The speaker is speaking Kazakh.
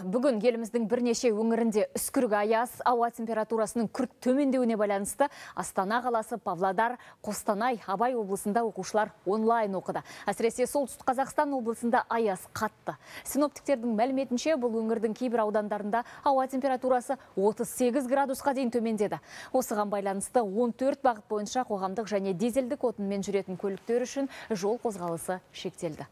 Бүгін еліміздің бірнеше өңірінде үскіргі аяз, ауа температурасының күрт төмендеуіне байланысты Астана қаласы Павладар, Қостанай, Абай облысында оқушылар онлайн оқыды. Әсіресе солтүстік Қазақстан облысында аяз қатты. Синоптиктердің мәліметінше бұл өңірдің кейбір аудандарында ауа температурасы 38 градусқа дейін төмендеді. Осыған байланысты 14 бағыт бойынша қоғамдық және дизельдік отынмен жүретін көліктер үшін жол қозғалысы шектелді.